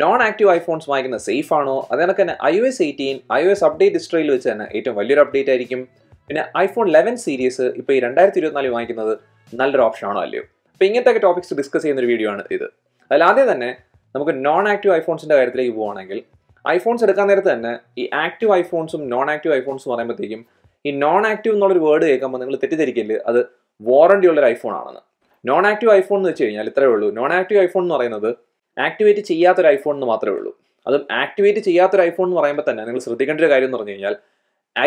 non active iPhones വാങ്ങിക്കുന്നത് safe ആണോ അതേപോലെ തന്നെ I O S eighteen I O S update ഹിസ്റ്ററിയിൽ വെച്ച് തന്നെ ഏറ്റവും വലിയൊരു അപ്ഡേറ്റ് ആയിരിക്കും പിന്നെ ഐഫോൺ ലെവൻ സീരീസ് ഇപ്പോൾ ഈ രണ്ടായിരത്തി ഇരുപത്തിനാലിൽ വാങ്ങിക്കുന്നത് നല്ലൊരു ഓപ്ഷൻ ആണോ അല്ലയോ അപ്പോൾ ഇങ്ങനത്തെ ടോപ്പിക്സ് ഡിസ്കസ് ചെയ്യുന്ന ഒരു വീഡിയോ ആണ് ഇത് അതിൽ ആദ്യം തന്നെ നമുക്ക് നോൺ ആക്റ്റീവ് ഐഫോൺസിൻ്റെ കാര്യത്തിലേക്ക് പോവുകയാണെങ്കിൽ ഐഫോൺസ് എടുക്കാൻ നേരത്ത് തന്നെ ഈ ആക്റ്റീവ് ഐഫോൺസും നോൺ ആക്റ്റീവ് ഐഫോൺസും പറയുമ്പോഴത്തേക്കും ഈ നോൺ ആക്റ്റീവ് എന്നുള്ളൊരു വേർഡ് കേൾക്കുമ്പോൾ നിങ്ങൾ തെറ്റിദ്ധരിക്കില്ല അത് വാറണ്ടി ഉള്ളൊരു ഐഫോൺ ആണെന്ന് നോൺ ആക്റ്റീവ് ഐഫോൺ എന്ന് വെച്ച് കഴിഞ്ഞാൽ ഇത്രയേ ഉള്ളൂ നോൺ ആക്റ്റീവ് ഐഫോൺ എന്ന് പറയുന്നത് ആക്ടിവേറ്റ് ചെയ്യാത്തൊരു ഐഫോൺ എന്ന് മാത്രമേ ഉള്ളൂ അതും ആക്ടിവേറ്റ് ചെയ്യാത്തൊരു ഐഫോൺ എന്ന് പറയുമ്പോൾ തന്നെ നിങ്ങൾ ശ്രദ്ധിക്കേണ്ട ഒരു കാര്യം എന്ന് പറഞ്ഞു കഴിഞ്ഞാൽ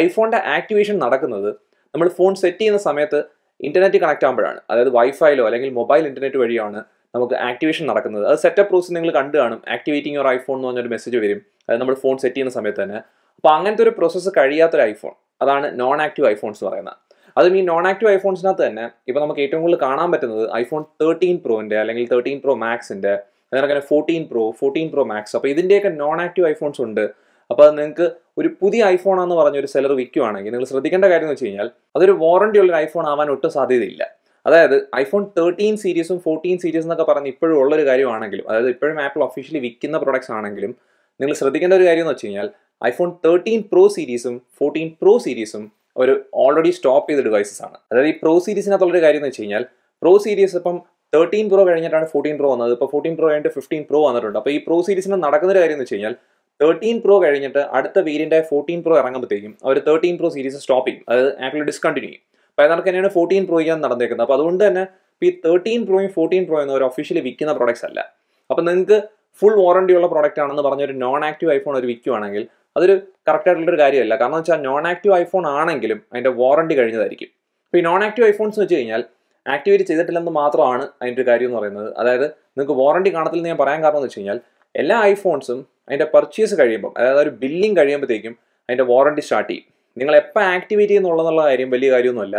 ഐഫോണിൻ്റെ ആക്ടിവേഷൻ നടക്കുന്നത് നമ്മൾ ഫോൺ സെറ്റ് ചെയ്യുന്ന സമയത്ത് ഇൻ്റർനെറ്റ് കണക്ട് ആകുമ്പോഴാണ് അതായത് വൈഫൈയിലോ അല്ലെങ്കിൽ മൊബൈൽ ഇൻ്റർനെറ്റ് വഴിയാണ് നമുക്ക് ആക്ടിവേഷൻ നടക്കുന്നത് അത് സെറ്റപ്പ് പ്രോസസ് നിങ്ങൾ കണ്ടു കാണും ആക്ടിവേറ്റിംഗ് യുവർ ഐഫോൺ എന്ന് പറഞ്ഞൊരു മെസ്സേജ് വരും അതായത് നമ്മൾ ഫോൺ സെറ്റ് ചെയ്യുന്ന സമയത്ത് തന്നെ അപ്പോൾ അങ്ങനത്തെ ഒരു പ്രോസസ്സ് കഴിയാത്തൊരു ഐഫോൺ അതാണ് നോൺ ആക്റ്റീവ് ഐഫോൺസ് പറയുന്നത് അതും ഈ നോൺ ആക്റ്റീവ് ഐഫോൺസിനകത്ത് തന്നെ ഇപ്പോൾ നമുക്ക് ഏറ്റവും കൂടുതൽ കാണാൻ പറ്റുന്നത് ഐഫോൺ തേർട്ടീൻ പ്രോൻ്റെ അല്ലെങ്കിൽ തേർട്ടീൻ പ്രോ മാക്സിൻ്റെ അതിനങ്ങനെ fourteen pro fourteen pro max അപ്പോൾ ഇതിൻ്റെയൊക്കെ നോൺ ആക്റ്റീവ് ഐഫോൺസ് ഉണ്ട് അപ്പോൾ അത് നിങ്ങൾക്ക് ഒരു പുതിയ ഐഫോൺ ആണെന്ന് പറഞ്ഞ ഒരു സെലർ വിൽക്കുവാണെങ്കിൽ നിങ്ങൾ ശ്രദ്ധിക്കേണ്ട കാര്യം എന്ന് വെച്ച് കഴിഞ്ഞാൽ അതൊരു വാറണ്ടി ഉള്ള ഐഫോൺ ആവാൻ ഒട്ടും സാധ്യതയില്ല അതായത് ഐഫോൺ തേർട്ടീൻ സീരീസും ഫോർട്ടീൻ സീരീസ് എന്നൊക്കെ പറഞ്ഞ് ഇപ്പോഴും ഉള്ളൊരു കാര്യമാണെങ്കിലും അതായത് ഇപ്പോഴും ആപ്പിൾ ഒഫീഷ്യലി വിൽക്കുന്ന പ്രൊഡക്ട്സ് ആണെങ്കിലും നിങ്ങൾ ശ്രദ്ധിക്കേണ്ട ഒരു കാര്യം എന്ന് വെച്ച് കഴിഞ്ഞാൽ ഐഫോൺ തേർട്ടീൻ പ്രോ സീരീസും ഫോർട്ടീൻ പ്രോ സീരീസും ഒരു ഓൾറെഡി സ്റ്റോപ്പ് ചെയ്ത ഡിവൈസസ് ആണ് അതായത് ഈ പ്രോ സീരീസിനകത്തുള്ളൊരു കാര്യം എന്ന് വെച്ച് കഴിഞ്ഞാൽ പ്രോ സീരീസ് ഇപ്പം തേർട്ടീൻ പ്രോ കഴിഞ്ഞിട്ടാണ് ഫോർട്ടീൻ പ്രോ വന്നത് ഇപ്പോൾ ഫോർട്ടീൻ പ്രോ കഴിഞ്ഞിട്ട് ഫിഫ്റ്റീൻ പ്രോ വന്നിട്ടുണ്ട് അപ്പോൾ ഈ പ്രോ സീരീസിന് നടക്കുന്ന കാര്യം എന്ന് വെച്ച് കഴിഞ്ഞാൽ തേർട്ടീൻ പ്രോ കഴിഞ്ഞിട്ട് അടുത്ത വേരിയൻ്റെ ഫോർട്ടീൻ പ്രോ ഇറങ്ങുമ്പോഴത്തേക്കും അവർ തേർട്ടീൻ പ്രോ സീരീസ് സ്റ്റോപ്പ് ചെയ്യും അതായത് ആപ്പിൾ ഡിസ്കണ്ടിന്യൂ ചെയ്യും അപ്പോൾ അതിനകത്ത് തന്നെയാണ് ഫോർട്ടീൻ ചെയ്യാൻ നടന്നേക്കുന്നത് അപ്പോൾ അതുകൊണ്ട് തന്നെ ഈ തേർട്ടീൻ പ്രോയും ഫോർട്ടീൻ പ്രോയും ഒന്നും ഒരു ഒഫീഷ്യലി വിൽക്കുന്ന പ്രോഡക്റ്റ്സ് അല്ല അപ്പോൾ നിങ്ങൾക്ക് ഫുൾ വാറണ്ടി ഉള്ള പ്രോഡക്റ്റ് ആണെന്ന് പറഞ്ഞൊരു ഒരു നോൺ ആക്റ്റീവ് ഐഫോൺ ഒരു വിൽക്കുവാണെങ്കിൽ അതൊരു കറക്റ്റ് ആയിട്ടുള്ളൊരു കാര്യമല്ല കാരണം വെച്ചാൽ നോൺ ആക്റ്റീവ് ഐഫോൺ ആണെങ്കിലും അതിൻ്റെ വാറണ്ടി കഴിഞ്ഞതായിരിക്കും അപ്പോൾ ഈ നോൺ ആക്റ്റീവ് ഐഫോൺസ് വെച്ച് കഴിഞ്ഞാൽ ആക്ടിവേറ്റ് ചെയ്തിട്ടില്ലെന്ന് മാത്രമാണ് അതിൻ്റെ ഒരു കാര്യം എന്ന് പറയുന്നത് അതായത് നിങ്ങൾക്ക് വാറണ്ടി കാണത്തില്ലെന്ന് ഞാൻ പറയാൻ കാരണം എന്ന് വെച്ച് കഴിഞ്ഞാൽ എല്ലാ ഐഫോൺസും അതിൻ്റെ പർച്ചേസ് കഴിയുമ്പം അതായത് ഒരു ബില്ലിംഗ് കഴിയുമ്പോഴത്തേക്കും അതിൻ്റെ വാറണ്ടി സ്റ്റാർട്ട് ചെയ്യും നിങ്ങൾ എപ്പോൾ ആക്ടിവേറ്റ് ചെയ്യുന്നുള്ളതെന്നുള്ള കാര്യം വലിയ കാര്യമൊന്നുമല്ല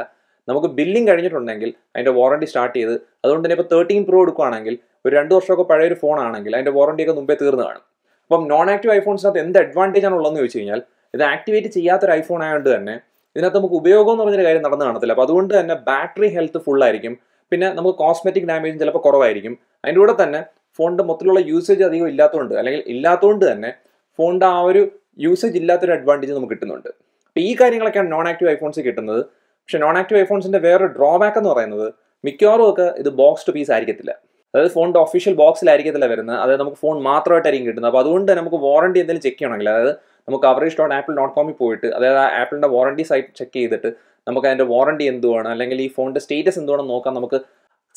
നമുക്ക് ബില്ലിംഗ് കഴിഞ്ഞിട്ടുണ്ടെങ്കിൽ അതിൻ്റെ വാറണ്ടി സ്റ്റാർട്ട് ചെയ്ത് അതുകൊണ്ട് തന്നെ ഇപ്പോൾ തേർട്ടീൻ പ്രോ എടുക്കുകയാണെങ്കിൽ ഒരു രണ്ട് വർഷമൊക്കെ പഴയ ഒരു ഫോൺ ആണെങ്കിൽ അതിൻ്റെ വാറണ്ടിയൊക്കെ മുമ്പേ തീർന്നു കാണും അപ്പം നോൺ ആക്റ്റീവ് ഐഫോൺസിനകത്ത് എന്ത് അഡ്വാൻറ്റേജ് ആണ് ഉള്ളതെന്ന് ചോദിച്ചു കഴിഞ്ഞാൽ ഇത് ആക്ടിവേറ്റ് ചെയ്യാത്തൊരു ഐഫോൺ ആയതുകൊണ്ട് തന്നെ ഇതിനകത്ത് നമുക്ക് ഉപയോഗം എന്ന് പറഞ്ഞൊരു കാര്യം നടന്നു കാണത്തില്ല അപ്പോൾ അതുകൊണ്ട് തന്നെ ബാറ്ററി ഹെൽത്ത് ഫുൾ ആയിരിക്കും പിന്നെ നമുക്ക് കോസ്മെറ്റിക് ഡാമേജും ചിലപ്പോൾ കുറവായിരിക്കും അതിൻ്റെ കൂടെ തന്നെ ഫോണിൻ്റെ മൊത്തത്തിലുള്ള യൂസേജ് അധികം ഇല്ലാത്തതുകൊണ്ട് അല്ലെങ്കിൽ ഇല്ലാത്തതുകൊണ്ട് തന്നെ ഫോണിൻ്റെ ആ ഒരു യൂസേജ് ഇല്ലാത്തൊരു അഡ്വാൻറ്റേജ് നമുക്ക് കിട്ടുന്നുണ്ട് അപ്പോൾ ഈ കാര്യങ്ങളൊക്കെയാണ് നോൺ ആക്റ്റീവ് ഐഫോൺസ് കിട്ടുന്നത് പക്ഷേ നോൺ ആക്റ്റീവ് ഐഫോൺസിൻ്റെ വേറൊരു ഡ്രോബാക്ക് എന്ന് പറയുന്നത് മിക്കവാറും ഒക്കെ ഇത് ബോക്സ് ടു പീസ് ആയിരിക്കത്തില്ല അതായത് ഫോണിൻ്റെ ഒഫീഷ്യൽ ബോക്സിലായിരിക്കത്തില്ല വരുന്നത് അതായത് നമുക്ക് ഫോൺ മാത്രമായിട്ടായിരിക്കും കിട്ടുന്നത് അപ്പോൾ അതുകൊണ്ട് തന്നെ നമുക്ക് വാറണ്ടി എന്തെങ്കിലും ചെക്ക് ചെയ്യണമെങ്കിൽ അതായത് നമുക്ക് അവറേജ് ഡോട്ട് ആപ്പിൾ ഡോട്ട് കോമിൽ പോയിട്ട് അതായത് ആ ആപ്പിളിൻ്റെ വാറണ്ടി സൈറ്റ് ചെക്ക് ചെയ്തിട്ട് നമുക്ക് അതിൻ്റെ വാറണ്ടി എന്തുവാണ് അല്ലെങ്കിൽ ഈ ഫോണിൻ്റെ സ്റ്റേറ്റസ് എന്തുവാണെന്ന് നോക്കാൻ നമുക്ക്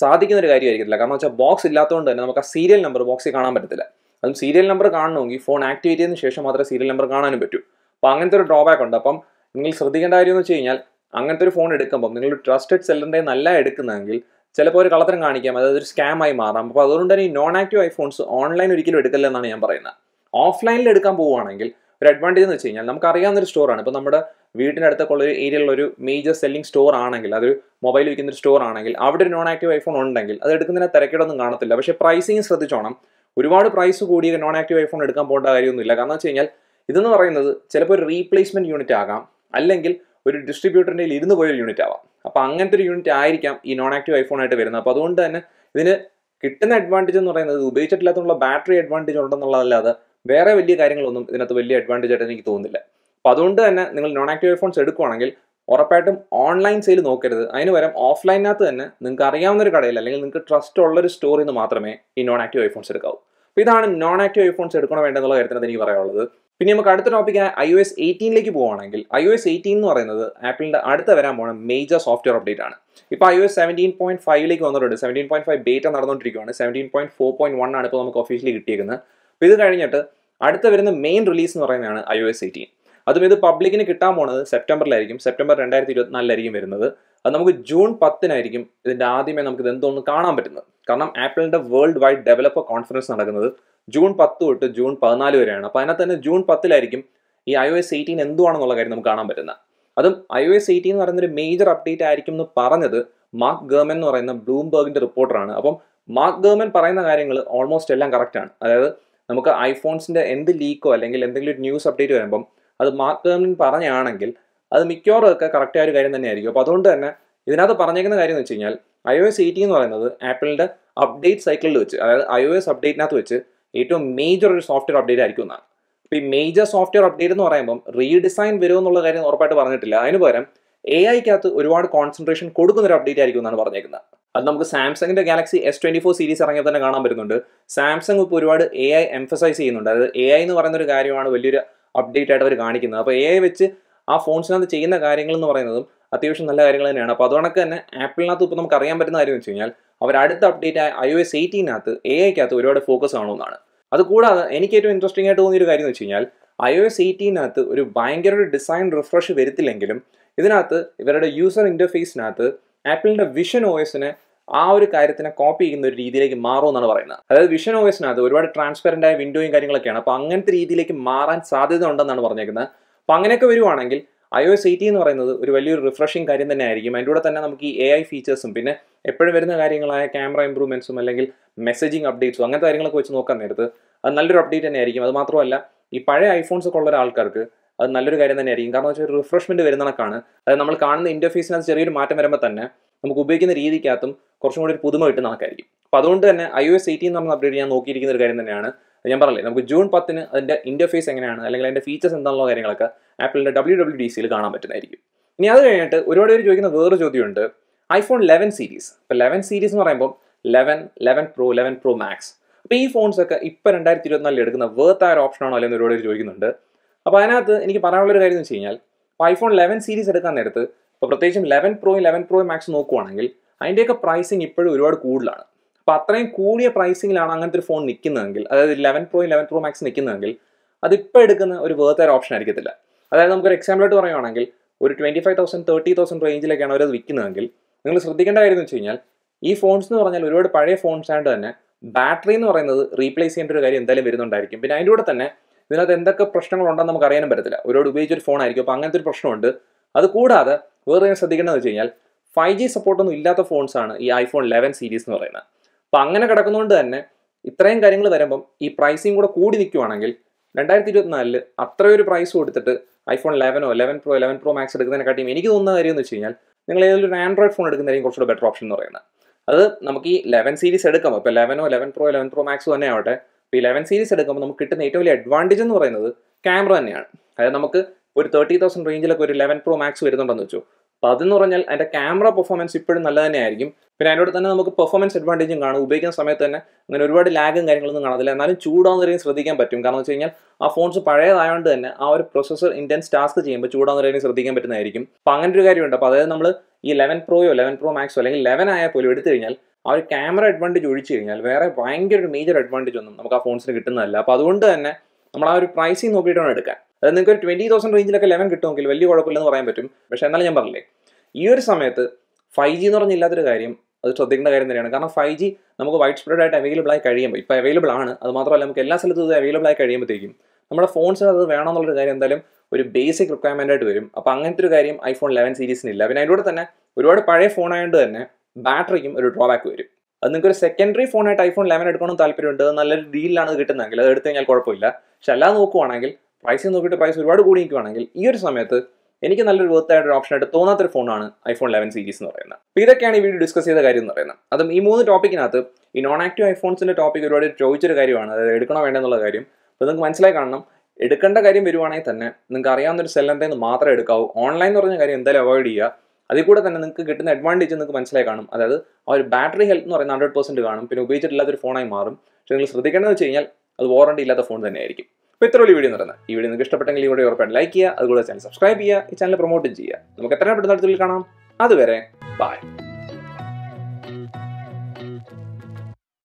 സാധിക്കുന്ന ഒരു കാര്യമായിരിക്കില്ല കാരണം വെച്ചാൽ ബോക്സ് ഇല്ലാത്തതുകൊണ്ട് തന്നെ നമുക്ക് ആ സീരിയൽ നമ്പർ ബോക്സിൽ കാണാൻ പറ്റത്തില്ല അതും സീരിയൽ നമ്പർ കാണണമെങ്കിൽ ഫോൺ ആക്ടിവേറ്റ് ചെയ്തതിന് ശേഷം മാത്രമേ സീരിയൽ നമ്പർ കാണാനും പറ്റൂ അപ്പോൾ അങ്ങനത്തെ ഒരു ഡ്രോബാക്ക് ഉണ്ട് അപ്പം നിങ്ങൾ ശ്രദ്ധിക്കേണ്ട കാര്യം എന്ന് വെച്ച് കഴിഞ്ഞാൽ അങ്ങനത്തെ ഒരു ഫോൺ എടുക്കുമ്പോൾ നിങ്ങൾ ട്രസ്റ്റഡ് സെല്ലറിൻ്റെ നല്ല എടുക്കുന്നതെങ്കിൽ ചിലപ്പോൾ ഒരു കളത്തരം കാണിക്കാം അതായത് ഒരു സ്കാം ആയി മാറാം അപ്പോൾ അതുകൊണ്ട് തന്നെ ഈ നോൺ ആക്റ്റീവ് ഐഫോൺസ് ഓൺലൈൻ ഒരിക്കലും എന്നാണ് ഞാൻ പറയുന്നത് ഓഫ്ലൈനിൽ എടുക്കാൻ പോവുകയാണെങ്കിൽ ഒരു അഡ്വാൻറ്റേജ് എന്ന് വെച്ച് കഴിഞ്ഞാൽ നമുക്കറിയാവുന്ന ഒരു സ്റ്റോറാണ് ഇപ്പോൾ നമ്മുടെ വീട്ടിനടുത്തൊക്കെ ഉള്ള ഒരു ഏരിയയിലുള്ള ഒരു മേജർ സെല്ലിംഗ് സ്റ്റോർ ആണെങ്കിൽ അതൊരു മൊബൈൽ വിൽക്കുന്ന ഒരു സ്റ്റോർ ആണെങ്കിൽ അവിടെ ഒരു നോൺ ആക്റ്റീവ് ഐഫോൺ ഉണ്ടെങ്കിൽ അത് എടുക്കുന്നതിന് തിരക്കേടൊന്നും കാണത്തില്ല പക്ഷേ പ്രൈസിങ് ശ്രദ്ധിച്ചോണം ഒരുപാട് പ്രൈസ് കൂടിയ നോൺ ആക്റ്റീവ് ഐഫോൺ എടുക്കാൻ പോകേണ്ട കാര്യമൊന്നുമില്ല കാരണം വെച്ച് കഴിഞ്ഞാൽ ഇതെന്ന് പറയുന്നത് ചിലപ്പോൾ ഒരു റീപ്ലേസ്മെൻറ്റ് യൂണിറ്റ് ആകാം അല്ലെങ്കിൽ ഒരു ഡിസ്ട്രിബ്യൂട്ടറിൻ്റെ ഇരുന്ന് പോയൊരു യൂണിറ്റ് ആവാം അപ്പോൾ അങ്ങനത്തെ ഒരു യൂണിറ്റ് ആയിരിക്കാം ഈ നോൺ ആക്റ്റീവ് ഐഫോൺ ആയിട്ട് വരുന്നത് അപ്പോൾ അതുകൊണ്ട് തന്നെ ഇതിന് കിട്ടുന്ന അഡ്വാൻറ്റേജ് എന്ന് പറയുന്നത് ഉപയോഗിച്ചിട്ടില്ലാത്തുള്ള ബാറ്ററി അഡ്വാൻറ്റേജ് ഉണ്ടെന്നുള്ളതല്ലാതെ വേറെ വലിയ കാര്യങ്ങളൊന്നും ഇതിനകത്ത് വലിയ അഡ്വാൻറ്റേജ് ആയിട്ട് എനിക്ക് തോന്നുന്നില്ല അപ്പോൾ അതുകൊണ്ട് തന്നെ നിങ്ങൾ നോൺ ആക്റ്റീവ് ഐഫോൺസ് എടുക്കുവാണെങ്കിൽ ഉറപ്പായിട്ടും ഓൺലൈൻ സെയിൽ നോക്കരുത് അതിന് പകരം ഓഫ്ലൈനകത്ത് തന്നെ നിങ്ങൾക്ക് അറിയാവുന്ന ഒരു കടയിൽ അല്ലെങ്കിൽ നിങ്ങൾക്ക് ട്രസ്റ്റ് ഉള്ളൊരു സ്റ്റോറിൽ നിന്ന് മാത്രമേ ഈ നോൺ ആക്റ്റീവ് ഐഫോൺസ് എടുക്കാവൂ അപ്പോൾ ഇതാണ് നോൺ ആക്റ്റീവ് ഐഫോൺസ് എടുക്കണം വേണ്ടെന്നുള്ള കാര്യത്തിനകത്ത് എനിക്ക് പറയാനുള്ളത് പിന്നെ നമുക്ക് അടുത്ത ടോപ്പിക് ഐ ഒ എസ് എയ്റ്റീനിലേക്ക് പോവുകയാണെങ്കിൽ ഐ ഒ എസ് എയ്റ്റീൻ എന്ന് പറയുന്നത് ആപ്പിളിൻ്റെ അടുത്ത വരാൻ പോകുന്ന മേജർ സോഫ്റ്റ്വെയർ അപ്ഡേറ്റ് ആണ് ഇപ്പോൾ I O S seventeen point ഫൈവിലേക്ക് വന്നിട്ടുണ്ട് സെവൻറ്റീൻ പോയിന്റ് ഫൈവ് ബേറ്റ നടന്നുകൊണ്ടിരിക്കുകയാണ് seventeen point four point one ആണ് ഇപ്പോൾ നമുക്ക് ഒഫീഷ്യലി കിട്ടിയിരിക്കുന്നത് അപ്പോൾ ഇത് കഴിഞ്ഞിട്ട് അടുത്ത വരുന്ന മെയിൻ റിലീസ് എന്ന് പറയുന്നതാണ് ഐ ഒ എസ് എയ്റ്റീൻ അതും ഇത് പബ്ലിക്കിന് കിട്ടാൻ പോണത് സെപ്റ്റംബറിലായിരിക്കും സെപ്റ്റംബർ രണ്ടായിരത്തി ഇരുപത്തിനാലിലായിരിക്കും വരുന്നത് അത് നമുക്ക് ജൂൺ പത്തിനായിരിക്കും ഇതിൻ്റെ ആദ്യമേ നമുക്ക് ഇത് എന്തോന്ന് കാണാൻ പറ്റുന്നത് കാരണം ആപ്പിളിൻ്റെ വേൾഡ് വൈഡ് ഡെവലപ്പർ കോൺഫറൻസ് നടക്കുന്നത് ജൂൺ പത്ത് തൊട്ട് ജൂൺ പതിനാല് വരെയാണ് അപ്പോൾ അതിനകത്ത് തന്നെ ജൂൺ പത്തിലായിരിക്കും ഈ ഐ ഒ എസ് എയ്റ്റീൻ എന്തുവാണെന്നുള്ള കാര്യം നമുക്ക് കാണാൻ പറ്റുന്നത് അതും ഐ ഒ എസ് എയ്റ്റീൻ എന്ന് പറയുന്നൊരു മേജർ അപ്ഡേറ്റ് ആയിരിക്കും എന്ന് പറഞ്ഞത് മാർക്ക് ഗേമൻ എന്ന് പറയുന്ന ബ്ലൂംബർഗിൻ്റെ റിപ്പോർട്ടറാണ് അപ്പം മാർക്ക് ഗേമൻ പറയുന്ന കാര്യങ്ങൾ ഓൾമോസ്റ്റ് എല്ലാം കറക്റ്റാണ് അതായത് നമുക്ക് ഐഫോൺസിൻ്റെ എന്ത് ലീക്കോ അല്ലെങ്കിൽ എന്തെങ്കിലും ഒരു ന്യൂസ് അപ്ഡേറ്റ് വരുമ്പം അത് മാർക്ക് ടേമിൻ പറഞ്ഞാണെങ്കിൽ അത് മിക്കവാറും ഒക്കെ കറക്റ്റായ ഒരു കാര്യം തന്നെയായിരിക്കും അപ്പോൾ അതുകൊണ്ട് തന്നെ ഇതിനകത്ത് പറഞ്ഞേക്കുന്ന കാര്യം എന്ന് വെച്ച് കഴിഞ്ഞാൽ ഐ ഒ എസ് എയ്റ്റി എന്ന് പറയുന്നത് ആപ്പിളിൻ്റെ അപ്ഡേറ്റ് സൈക്കിളിൽ വെച്ച് അതായത് ഐ ഒ എസ് അപ്ഡേറ്റിനകത്ത് വെച്ച് ഏറ്റവും മേജർ ഒരു സോഫ്റ്റ്വെയർ അപ്ഡേറ്റ് ആയിരിക്കും എന്നാണ് അപ്പോൾ ഈ മേജർ സോഫ്റ്റ്വെയർ അപ്ഡേറ്റ് എന്ന് പറയുമ്പം റീഡിസൈൻ വരുമെന്നുള്ള കാര്യം ഉറപ്പായിട്ട് പറഞ്ഞിട്ടില്ല അതിന് പകരം എ ഐക്കകത്ത് ഒരുപാട് കോൺസെൻട്രേഷൻ കൊടുക്കുന്നൊരു അപ്ഡേറ്റ് ആയിരിക്കും എന്നാണ് പറഞ്ഞേക്കുന്നത് അത് നമുക്ക് സാംസങ്ങിൻ്റെ Galaxy S twenty four series ഇറങ്ങിയ തന്നെ കാണാൻ പറ്റുന്നുണ്ട് സാംസങ് ഇപ്പോൾ ഒരുപാട് എ ഐ എംഫസൈസ് ചെയ്യുന്നുണ്ട് അതായത് എ ഐ എന്ന് പറയുന്ന ഒരു കാര്യമാണ് വലിയൊരു അപ്ഡേറ്റ് ആയിട്ട് അവർ കാണിക്കുന്നത് അപ്പോൾ എ ഐ വെച്ച് ആ ഫോൺസിനകത്ത് ചെയ്യുന്ന കാര്യങ്ങൾ എന്ന് പറയുന്നതും അത്യാവശ്യം നല്ല കാര്യങ്ങൾ തന്നെയാണ് അപ്പോൾ അതുകൊണ്ടൊക്കെ തന്നെ ആപ്പിളിനകത്ത് ഇപ്പോൾ നമുക്ക് അറിയാൻ പറ്റുന്ന കാര്യം വെച്ച് കഴിഞ്ഞാൽ അവർ അടുത്ത അപ്ഡേറ്റ് ആയ ഐ ഒ എസ് എയ്റ്റീനകത്ത് എ ഐക്കകത്ത് ഒരുപാട് ഫോക്കസ് ആണെന്നാണ് അതുകൂടാതെ എനിക്ക് ഏറ്റവും ഇൻട്രസ്റ്റിംഗ് ആയിട്ട് തോന്നിയ ഒരു കാര്യം എന്ന് വെച്ച് കഴിഞ്ഞാൽ ഐ ഒ എസ് എയ്റ്റീനകത്ത് ഒരു ഭയങ്കര ഒരു ഡിസൈൻ റിഫ്രഷ് വരുത്തില്ലെങ്കിലും ഇതിനകത്ത് ഇവരുടെ യൂസർ ഇൻ്റർഫേസിനകത്ത് ആപ്പിളിൻ്റെ വിഷൻ ഒ എസിനെ ആ ഒരു കാര്യത്തിനെ കോപ്പി ചെയ്യുന്ന ഒരു രീതിയിലേക്ക് മാറുമെന്നാണ് പറയുന്നത് അതായത് വിഷൻ ഓയസിനകത്ത് ഒരുപാട് ട്രാൻസ്പെറൻ്റ് ആയ വിൻഡോയും കാര്യങ്ങളൊക്കെയാണ് അപ്പോൾ അങ്ങനത്തെ രീതിയിലേക്ക് മാറാൻ സാധ്യത ഉണ്ടെന്നാണ് പറഞ്ഞേക്കുന്നത് അപ്പോൾ അങ്ങനെയൊക്കെ വരുവാണെങ്കിൽ ഐ ഒ എസ് എയ്റ്റി എന്ന് പറയുന്നത് ഒരു വലിയൊരു റിഫ്രഷിങ് കാര്യം തന്നെ ആയിരിക്കും അതിൻ്റെ കൂടെ തന്നെ നമുക്ക് ഈ എ ഐ ഫീച്ചേഴ്സും പിന്നെ എപ്പോഴും വരുന്ന കാര്യങ്ങളായ ക്യാമറ ഇമ്പ്രൂവ്മെൻസും അല്ലെങ്കിൽ മെസ്സേജിങ് അപ്ഡേറ്റ്സും അങ്ങനത്തെ കാര്യങ്ങളൊക്കെ വെച്ച് നോക്കാൻ നേരത്ത് അത് നല്ലൊരു അപ്ഡേറ്റ് തന്നെ ആയിരിക്കും അത് മാത്രമല്ല ഈ പഴയ ഐഫോൺസ് ഒക്കെ ഉള്ള ഒരാൾക്കാർക്ക് അത് നല്ലൊരു കാര്യം തന്നെയായിരിക്കും കാരണം വെച്ചാൽ ഒരു റിഫ്രഷ്മെന്റ് അതായത് നമ്മൾ കാണുന്ന ഇന്റർഫേസിനകത്ത് ചെറിയൊരു മാറ്റം വരുമ്പോൾ തന്നെ നമുക്ക് ഉപയോഗിക്കുന്ന രീതിക്കകത്തും കുറച്ചും കൂടി ഒരു പുതുമ കിട്ടുന്ന ആൾക്കാരിക്കും അപ്പോൾ അതുകൊണ്ട് തന്നെ ഐ ഒ എസ് എയ്റ്റീൻ എന്ന് പറഞ്ഞ അപ്ഡേറ്റ് ഞാൻ നോക്കിയിരിക്കുന്ന ഒരു കാര്യം തന്നെയാണ് ഞാൻ പറയുന്നത് നമുക്ക് ജൂൺ പത്തിന് അതിൻ്റെ ഇൻ്റർഫേസ് എങ്ങനെയാണ് അല്ലെങ്കിൽ അതിൻ്റെ ഫീച്ചേഴ്സ് എന്താണല്ലോ കാര്യങ്ങളൊക്കെ ആപ്പിളിൻ്റെ ഡബ്ല്യൂ ഡബ്ല്യൂ ഡി സിയിൽ കാണാൻ പറ്റുന്നതായിരിക്കും ഇനി അത് കഴിഞ്ഞിട്ട് ഒരുപാട് പേര് ചോദിക്കുന്ന വേറൊരു ചോദ്യമുണ്ട് ഐഫോൺ ലെവൻ സീരീസ് ഇപ്പോൾ ലെവൻ സീരീസ് എന്ന് പറയുമ്പോൾ eleven eleven pro eleven pro max അപ്പോൾ ഈ ഫോൺസ് ഒക്കെ ഇപ്പോൾ രണ്ടായിരത്തി ഇരുപത്തിനാലിൽ എടുക്കുന്ന വേർത്ത് ആ ഒരു ആണോ അല്ലെങ്കിൽ ഒരുപാട് പേര് ചോദിക്കുന്നുണ്ട് അപ്പോൾ അതിനകത്ത് എനിക്ക് പറയാനുള്ളൊരു കാര്യം എന്ന് വെച്ച് കഴിഞ്ഞാൽ ഐഫോൺ ലെവൻ സീരീസ് എടുക്കാൻ നേരത്ത് ഇപ്പോൾ പ്രത്യേകിച്ചും ലെവൻ പ്രോയും ലെവൻ പ്രോയും മാക്സ് നോക്കുവാണെങ്കിൽ അതിൻ്റെയൊക്കെ പ്രൈസിങ് ഇപ്പോഴും ഒരുപാട് കൂടുതലാണ് അപ്പോൾ അത്രയും കൂടിയ പ്രൈസിങ്ങിലാണ് അങ്ങനത്തെ ഒരു ഫോൺ നിൽക്കുന്നതെങ്കിൽ അതായത് eleven pro eleven pro max നിൽക്കുന്നതെങ്കിൽ അതിപ്പോൾ എടുക്കുന്ന ഒരു വേർത്ത് ഒരു ഓപ്ഷൻ ആയിരിക്കത്തില്ല അതായത് നമുക്കൊരു എക്സാമ്പിളായിട്ട് പറയുവാണെങ്കിൽ ഒരു twenty five thousand thirty thousand റേഞ്ചിലൊക്കെയാണ് അവരത് വിൽക്കുന്നതെങ്കിൽ നിങ്ങൾ ശ്രദ്ധിക്കേണ്ട കാര്യം എന്ന് വെച്ച് കഴിഞ്ഞാൽ ഈ ഫോൺസ് എന്ന് പറഞ്ഞാൽ ഒരുപാട് പഴയ ഫോൺസ് ആയതുകൊണ്ട് തന്നെ ബാറ്ററി എന്ന് പറയുന്നത് റീപ്ലേസ് ചെയ്യേണ്ട ഒരു കാര്യം എന്തായാലും വരുന്നുണ്ടായിരിക്കും പിന്നെ അതിൻ്റെ കൂടെ തന്നെ ഇതിനകത്ത് എന്തൊക്കെ പ്രശ്നങ്ങളുണ്ടെന്ന് നമുക്ക് അറിയാനും പറ്റത്തില്ല ഒരുപാട് ഉപയോഗിച്ചൊരു ആയിരിക്കും അപ്പോൾ അങ്ങനത്തെ ഒരു പ്രശ്നമുണ്ട് അത് കൂടാതെ വേറെ ശ്രദ്ധിക്കേണ്ടതെന്ന് വെച്ച് കഴിഞ്ഞാൽ ഫൈവ് ജി സപ്പോർട്ടൊന്നും ഇല്ലാത്ത ഫോൺസാണ് ഈ ഐഫോൺ ലെവൻ സീരീസ് എന്ന് പറയുന്നത് അപ്പം അങ്ങനെ കിടക്കുന്നതുകൊണ്ട് തന്നെ ഇത്രയും കാര്യങ്ങൾ വരുമ്പം ഈ പ്രൈസിങ് കൂടെ കൂടി നിൽക്കുവാണെങ്കിൽ രണ്ടായിരത്തി ഇരുപത്തിനാലില് അത്രയൊരു പ്രൈസ് കൊടുത്തിട്ട് ഐഫോൺ ലെവനോ eleven pro eleven pro max എടുക്കുന്നതിനെക്കാട്ടിയും എനിക്ക് തോന്നുന്ന കാര്യം എന്ന് വെച്ച് കഴിഞ്ഞാൽ നിങ്ങൾ ഏതൊരു ആൻഡ്രോയിഡ് ഫോൺ എടുക്കുന്നതായിരിക്കും കുറച്ചുകൂടെ ബെറ്റർ ഓപ്ഷൻ എന്ന് പറയുന്നത് അത് നമുക്ക് ഈ ലെവൻ സീരീസ് എടുക്കുമ്പോൾ ഇപ്പോൾ ലെവനോ eleven pro eleven pro max തന്നെ ആവട്ടെ ഈ ലെവൻ സീരീസ് എടുക്കുമ്പോൾ നമുക്ക് കിട്ടുന്ന ഏറ്റവും വലിയ അഡ്വാൻറ്റേജ് എന്ന് പറയുന്നത് ക്യാമറ തന്നെയാണ് അതായത് നമുക്ക് ഒരു തേർട്ടി തൗസൻഡ് റേഞ്ചിലൊക്കെ ഒരു ലെവൻ പ്രോ മാക്സ് വരുന്നുണ്ടെന്ന് വെച്ചു അപ്പോൾ അതെന്ന് പറഞ്ഞാൽ അതിൻ്റെ ക്യാമറ പെർഫോമൻസ് ഇപ്പോഴും നല്ല തന്നെയായിരിക്കും പിന്നെ അതിനോട് തന്നെ നമുക്ക് പെർഫോമൻസ് അഡ്വാൻറ്റേജും കാണും ഉപയോഗിക്കുന്ന സമയത്ത് തന്നെ അങ്ങനെ ഒരുപാട് ലാഗും കാര്യങ്ങളൊന്നും കാണത്തില്ല എന്നാലും ചൂടാവുന്ന രീതിയിൽ ശ്രദ്ധിക്കാൻ പറ്റും കാരണം വെച്ച് കഴിഞ്ഞാൽ ആ ഫോൺസ് പഴയതായതുകൊണ്ട് തന്നെ ആ ഒരു പ്രൊസസ്സർ ഇൻറ്റൻസ് ടാസ്ക് ചെയ്യുമ്പോൾ ചൂടാവുന്ന രീതിയിൽ ശ്രദ്ധിക്കാൻ പറ്റുന്നതായിരിക്കും അപ്പോൾ അങ്ങനെ ഒരു കാര്യമുണ്ട് അപ്പോൾ അതായത് നമ്മൾ ഈ ലെവൻ പ്രോയോ ലെവൻ പ്രോ മാക്സോ അല്ലെങ്കിൽ ലെവൻ ആയ പോലും എടുത്തു കഴിഞ്ഞാൽ ആ ഒരു ക്യാമറ അഡ്വാൻറ്റേജ് ഒഴിച്ചു കഴിഞ്ഞാൽ വേറെ ഭയങ്കര ഒരു മേജർ അഡ്വാൻറ്റേജ് ഒന്നും നമുക്ക് ആ ഫോൺസിന് കിട്ടുന്നതല്ല അപ്പോൾ അതുകൊണ്ട് തന്നെ നമ്മൾ ആ ഒരു പ്രൈസിങ് നോക്കിയിട്ടാണ് എടുക്കാൻ അതായത് നിങ്ങൾക്ക് ഒരു ട്വൻറ്റി തൗസൻഡ് റേഞ്ചിലൊക്കെ ലെവൻ കിട്ടുമെങ്കിൽ വലിയ കുഴപ്പമില്ലെന്ന് പറയാൻ പറ്റും പക്ഷേ എന്നാലും ഞാൻ പറഞ്ഞില്ലേ ഈ ഒരു സമയത്ത് ഫൈവ് ജി എന്ന് പറഞ്ഞില്ലാത്തൊരു കാര്യം അത് ശ്രദ്ധിക്കേണ്ട കാര്യം തന്നെയാണ് കാരണം ഫൈവ് ജി നമുക്ക് വൈഡ് സ്പ്രെഡ് ആയിട്ട് അവൈലബിൾ ആയി കഴിയുമ്പോൾ ഇപ്പോൾ അവൈലബിൾ ആണ് അത് മാത്രമല്ല നമുക്ക് എല്ലാ സ്ഥലത്തും ഇത് അവൈലബിൾ ആയി കഴിയുമ്പോഴത്തേക്കും നമ്മുടെ ഫോൺസ് അത് വേണം എന്നുള്ളൊരു കാര്യം എന്തായാലും ഒരു ബേസിക് റിക്വയർമെൻ്റ് ആയിട്ട് വരും അപ്പോൾ അങ്ങനത്തെ ഒരു കാര്യം ഐഫോൺ ലെവൻ സീരീസിനില്ല പിന്നെ അതിലൂടെ തന്നെ ഒരുപാട് പഴയ ആയതുകൊണ്ട് തന്നെ ബാറ്ററിക്കും ഒരു ഡ്രോബാക്ക് വരും അത് നിങ്ങൾക്ക് ഒരു സെക്കൻഡറി ഫോണായിട്ട് ഐഫോൺ ലെവൻ എടുക്കണമെന്ന് താല്പര്യമുണ്ട് നല്ലൊരു ഡീലാണ് അത് കിട്ടുന്നതെങ്കിൽ അത് എടുത്തു കഴിഞ്ഞാൽ കുഴപ്പമില്ല പക്ഷെ അല്ലാതെ നോക്കുവാണെങ്കിൽ പ്രൈസിൽ നോക്കിയിട്ട് പ്രൈസ് ഒരുപാട് കൂടി നിൽക്കുവാണെങ്കിൽ ഈ ഒരു സമയത്ത് എനിക്ക് നല്ലൊരു വർത്തായിട്ട് ഒരു ഓപ്ഷനായിട്ട് തോന്നാത്തൊരു ഫോണാണ് ഐഫോൺ ലെവൻ സീരീസ് എന്ന് പറയുന്നത് അപ്പോൾ ഇതൊക്കെയാണ് ഈ വീഡിയോ ഡിസ്കസ് ചെയ്ത കാര്യം എന്ന് പറയുന്നത് അതും ഈ മൂന്ന് ടോപ്പിക്കിനകത്ത് ഈ നോൺ ആക്റ്റീവ് ഐഫോൺസിൻ്റെ ടോപ്പിക് ഒരുപാട് ചോദിച്ചൊരു കാര്യമാണ് അതായത് എടുക്കണോ വേണ്ടെന്നുള്ള കാര്യം അപ്പോൾ നിങ്ങൾക്ക് മനസ്സിലായി കാണണം എടുക്കേണ്ട കാര്യം വരുവാണെങ്കിൽ തന്നെ നിങ്ങൾക്ക് അറിയാവുന്ന ഒരു സെല്ലറിൽ നിന്ന് മാത്രമേ എടുക്കാവൂ ഓൺലൈൻ എന്ന് പറഞ്ഞ കാര്യം എന്തായാലും അവോയ്ഡ് ചെയ്യുക അതിൽ കൂടെ തന്നെ നിങ്ങൾക്ക് കിട്ടുന്ന അഡ്വാൻറ്റേജ് നിങ്ങൾക്ക് മനസ്സിലായി കാണും അതായത് ആ ഒരു ബാറ്ററി ഹെൽത്ത് എന്ന് പറയുന്ന ഹൺഡ്രഡ് പെർസെൻറ്റ് കാണും പിന്നെ ഉപയോഗിച്ചിട്ടില്ലാത്തൊരു ഫോണായി മാറും പക്ഷേ നിങ്ങൾ ശ്രദ്ധിക്കേണ്ടതെന്ന് വെച്ച് കഴിഞ്ഞാൽ അത് വാറണ്ടി ഇല്ലാത്ത ഫോൺ തന്നെയായിരിക്കും അപ്പോൾ ഇത്ര വലിയ വീഡിയോ നടന്നത് ഈ വീഡിയോ നിങ്ങൾക്ക് ഇഷ്ടപ്പെട്ടെങ്കിൽ ഈ വീഡിയോ ഉറപ്പായിട്ട് ലൈക്ക് ചെയ്യുക അതുപോലെ ചാനൽ സബ്സ്ക്രൈബ് ചെയ്യുക ഈ ചാനൽ പ്രൊമോട്ടും ചെയ്യുക നമുക്ക് എത്രയും പെട്ടെന്ന് അടുത്തുള്ളിൽ കാണാം അതുവരെ ബൈ